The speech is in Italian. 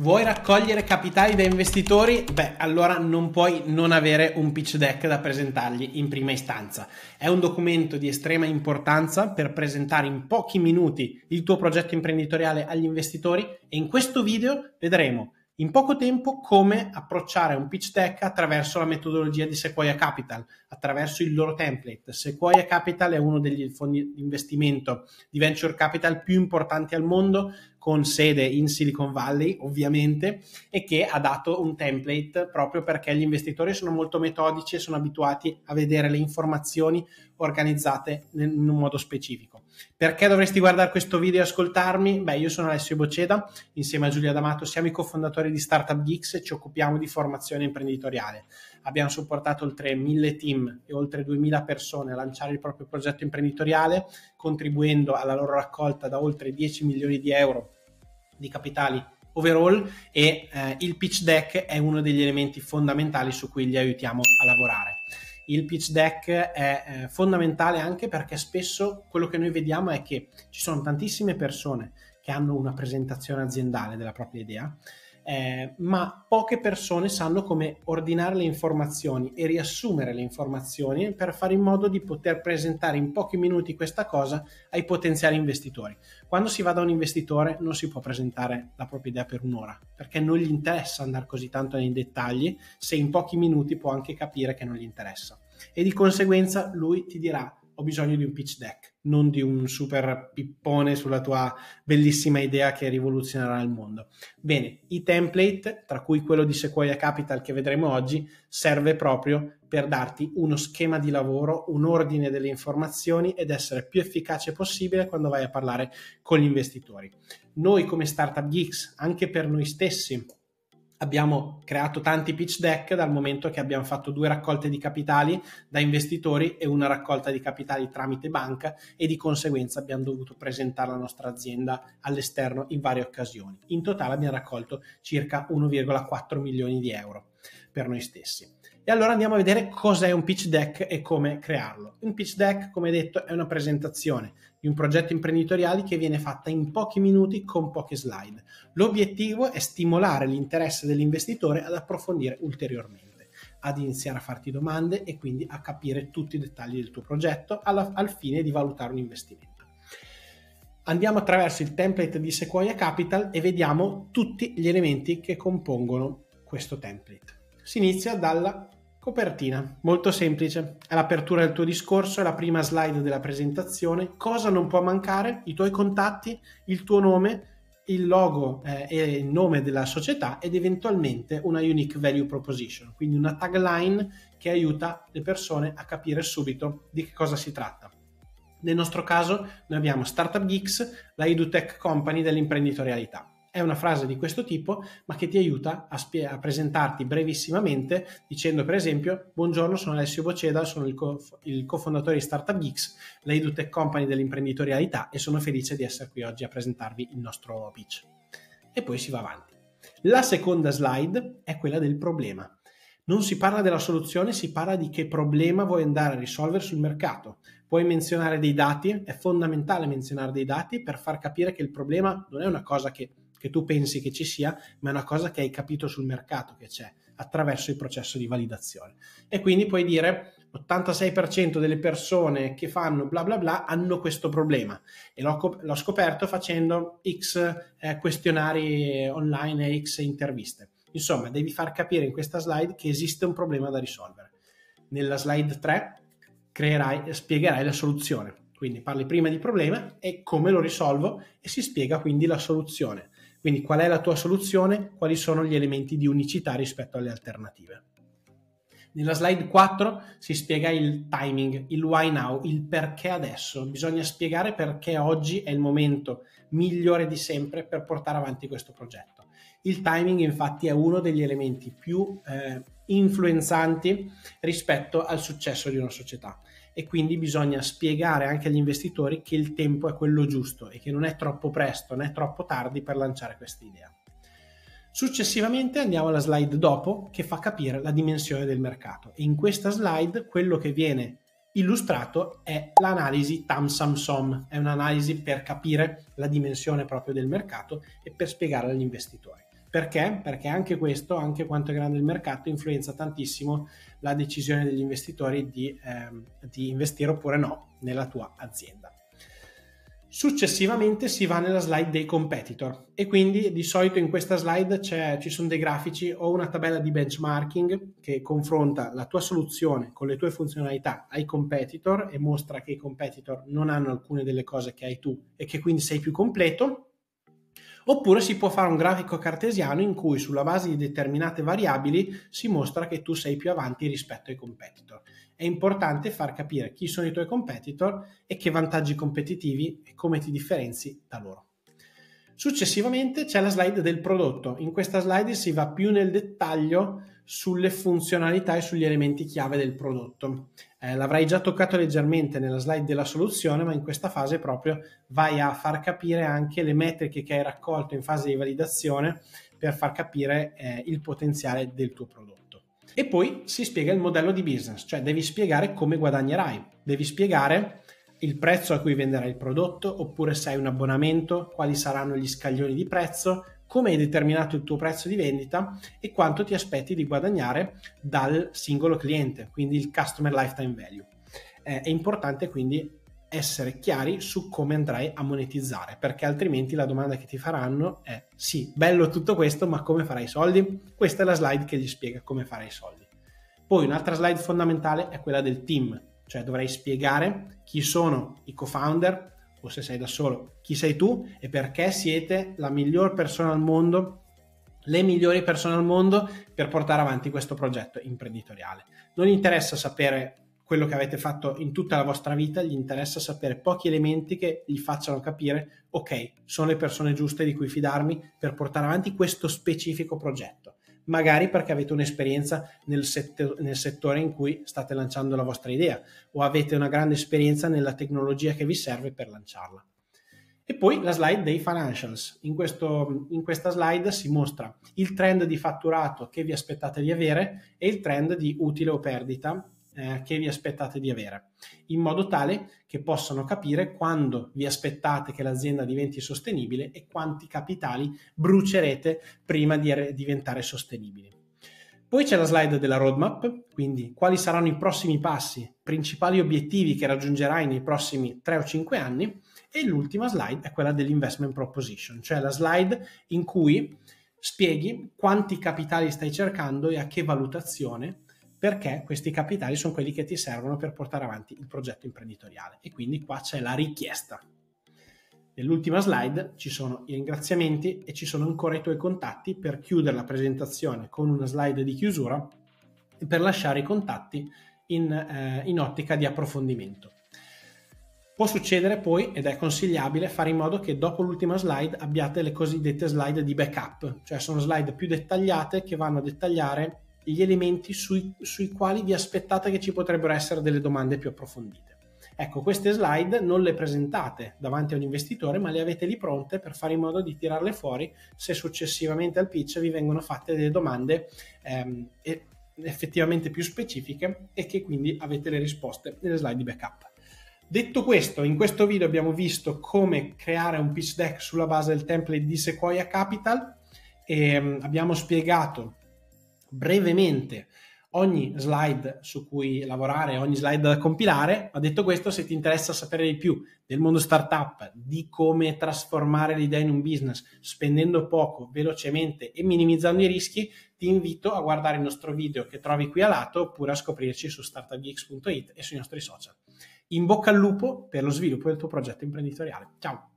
Vuoi raccogliere capitali da investitori? Beh, allora non puoi non avere un pitch deck da presentargli in prima istanza. È un documento di estrema importanza per presentare in pochi minuti il tuo progetto imprenditoriale agli investitori e in questo video vedremo in poco tempo come approcciare un pitch deck attraverso la metodologia di Sequoia Capital, attraverso il loro template. Sequoia Capital è uno degli fondi di investimento di venture capital più importanti al mondo, con sede in Silicon Valley, ovviamente, e che ha dato un template proprio perché gli investitori sono molto metodici e sono abituati a vedere le informazioni organizzate in un modo specifico. Perché dovresti guardare questo video e ascoltarmi? Beh, io sono Alessio Boceda, insieme a Giulia D'Amato siamo i cofondatori di Startup Geeks e ci occupiamo di formazione imprenditoriale. Abbiamo supportato oltre 1000 team e oltre 2000 persone a lanciare il proprio progetto imprenditoriale, contribuendo alla loro raccolta da oltre 10 milioni di euro di capitali overall e eh, il pitch deck è uno degli elementi fondamentali su cui li aiutiamo a lavorare. Il pitch deck è eh, fondamentale anche perché spesso quello che noi vediamo è che ci sono tantissime persone che hanno una presentazione aziendale della propria idea, eh, ma poche persone sanno come ordinare le informazioni e riassumere le informazioni per fare in modo di poter presentare in pochi minuti questa cosa ai potenziali investitori. Quando si va da un investitore non si può presentare la propria idea per un'ora, perché non gli interessa andare così tanto nei dettagli, se in pochi minuti può anche capire che non gli interessa. E di conseguenza lui ti dirà ho bisogno di un pitch deck non di un super pippone sulla tua bellissima idea che rivoluzionerà il mondo. Bene, i template, tra cui quello di Sequoia Capital che vedremo oggi, serve proprio per darti uno schema di lavoro, un ordine delle informazioni ed essere più efficace possibile quando vai a parlare con gli investitori. Noi come Startup Geeks, anche per noi stessi, abbiamo creato tanti pitch deck dal momento che abbiamo fatto due raccolte di capitali da investitori e una raccolta di capitali tramite banca e di conseguenza abbiamo dovuto presentare la nostra azienda all'esterno in varie occasioni. In totale abbiamo raccolto circa 1,4 milioni di euro per noi stessi. E allora andiamo a vedere cos'è un pitch deck e come crearlo. Un pitch deck, come detto, è una presentazione di un progetto imprenditoriale che viene fatta in pochi minuti con poche slide. L'obiettivo è stimolare l'interesse dell'investitore ad approfondire ulteriormente, ad iniziare a farti domande e quindi a capire tutti i dettagli del tuo progetto alla, al fine di valutare un investimento andiamo attraverso il template di Sequoia Capital e vediamo tutti gli elementi che compongono questo template si inizia dalla copertina, molto semplice. È l'apertura del tuo discorso, è la prima slide della presentazione. Cosa non può mancare? I tuoi contatti, il tuo nome, il logo eh, e il nome della società ed eventualmente una unique value proposition, quindi una tagline che aiuta le persone a capire subito di che cosa si tratta. Nel nostro caso noi abbiamo Startup Geeks, la EduTech Company dell'imprenditorialità. È una frase di questo tipo, ma che ti aiuta a, spie- a presentarti brevissimamente dicendo, per esempio, buongiorno, sono Alessio Boceda, sono il, co- il cofondatore di Startup Geeks, la EduTech Company dell'imprenditorialità e sono felice di essere qui oggi a presentarvi il nostro pitch. E poi si va avanti. La seconda slide è quella del problema. Non si parla della soluzione, si parla di che problema vuoi andare a risolvere sul mercato. Puoi menzionare dei dati, è fondamentale menzionare dei dati per far capire che il problema non è una cosa che che tu pensi che ci sia, ma è una cosa che hai capito sul mercato che c'è attraverso il processo di validazione. E quindi puoi dire 86% delle persone che fanno bla bla bla hanno questo problema e l'ho, l'ho scoperto facendo X eh, questionari online e X interviste. Insomma, devi far capire in questa slide che esiste un problema da risolvere. Nella slide 3 creerai, spiegherai la soluzione. Quindi parli prima di problema e come lo risolvo e si spiega quindi la soluzione. Quindi qual è la tua soluzione? Quali sono gli elementi di unicità rispetto alle alternative? Nella slide 4 si spiega il timing, il why now, il perché adesso. Bisogna spiegare perché oggi è il momento migliore di sempre per portare avanti questo progetto. Il timing infatti è uno degli elementi più eh, influenzanti rispetto al successo di una società e quindi bisogna spiegare anche agli investitori che il tempo è quello giusto e che non è troppo presto né troppo tardi per lanciare questa idea. Successivamente andiamo alla slide dopo che fa capire la dimensione del mercato e in questa slide quello che viene illustrato è l'analisi tam som è un'analisi per capire la dimensione proprio del mercato e per spiegare agli investitori. Perché? Perché anche questo, anche quanto è grande il mercato, influenza tantissimo la decisione degli investitori di, ehm, di investire oppure no nella tua azienda. Successivamente si va nella slide dei competitor e quindi di solito in questa slide ci sono dei grafici o una tabella di benchmarking che confronta la tua soluzione con le tue funzionalità ai competitor e mostra che i competitor non hanno alcune delle cose che hai tu e che quindi sei più completo Oppure si può fare un grafico cartesiano in cui sulla base di determinate variabili si mostra che tu sei più avanti rispetto ai competitor. È importante far capire chi sono i tuoi competitor e che vantaggi competitivi e come ti differenzi da loro. Successivamente c'è la slide del prodotto. In questa slide si va più nel dettaglio sulle funzionalità e sugli elementi chiave del prodotto eh, l'avrai già toccato leggermente nella slide della soluzione, ma in questa fase proprio vai a far capire anche le metriche che hai raccolto in fase di validazione per far capire eh, il potenziale del tuo prodotto. E poi si spiega il modello di business, cioè devi spiegare come guadagnerai, devi spiegare il prezzo a cui venderai il prodotto, oppure se hai un abbonamento, quali saranno gli scaglioni di prezzo, come hai determinato il tuo prezzo di vendita e quanto ti aspetti di guadagnare dal singolo cliente, quindi il customer lifetime value. Eh, è importante quindi essere chiari su come andrai a monetizzare, perché altrimenti la domanda che ti faranno è sì, bello tutto questo, ma come farai i soldi? Questa è la slide che gli spiega come fare i soldi. Poi un'altra slide fondamentale è quella del team, cioè dovrai spiegare chi sono i co-founder, o se sei da solo, chi sei tu e perché siete la miglior persona al mondo, le migliori persone al mondo per portare avanti questo progetto imprenditoriale. Non interessa sapere quello che avete fatto in tutta la vostra vita, gli interessa sapere pochi elementi che gli facciano capire, ok, sono le persone giuste di cui fidarmi per portare avanti questo specifico progetto magari perché avete un'esperienza nel, settor- nel, settore in cui state lanciando la vostra idea o avete una grande esperienza nella tecnologia che vi serve per lanciarla. E poi la slide dei financials. In, questo, in questa slide si mostra il trend di fatturato che vi aspettate di avere e il trend di utile o perdita eh, che vi aspettate di avere, in modo tale che possano capire quando vi aspettate che l'azienda diventi sostenibile e quanti capitali brucerete prima di re- diventare sostenibili. Poi c'è la slide della roadmap, quindi quali saranno i prossimi passi, principali obiettivi che raggiungerai nei prossimi 3 o 5 anni e l'ultima slide è quella dell'investment proposition, cioè la slide in cui spieghi quanti capitali stai cercando e a che valutazione perché questi capitali sono quelli che ti servono per portare avanti il progetto imprenditoriale. E quindi qua c'è la richiesta. Nell'ultima slide ci sono i ringraziamenti e ci sono ancora i tuoi contatti per chiudere la presentazione con una slide di chiusura e per lasciare i contatti in, eh, in ottica di approfondimento. Può succedere poi, ed è consigliabile, fare in modo che dopo l'ultima slide abbiate le cosiddette slide di backup, cioè sono slide più dettagliate che vanno a dettagliare gli elementi sui, sui quali vi aspettate che ci potrebbero essere delle domande più approfondite. Ecco, queste slide non le presentate davanti a un investitore, ma le avete lì pronte per fare in modo di tirarle fuori se successivamente al pitch vi vengono fatte delle domande ehm, effettivamente più specifiche e che quindi avete le risposte nelle slide di backup. Detto questo, in questo video abbiamo visto come creare un pitch deck sulla base del template di Sequoia Capital e ehm, abbiamo spiegato brevemente ogni slide su cui lavorare, ogni slide da compilare. Ma detto questo, se ti interessa sapere di più del mondo startup, di come trasformare l'idea in un business spendendo poco, velocemente e minimizzando i rischi, ti invito a guardare il nostro video che trovi qui a lato oppure a scoprirci su startupgeeks.it e sui nostri social. In bocca al lupo per lo sviluppo del tuo progetto imprenditoriale. Ciao!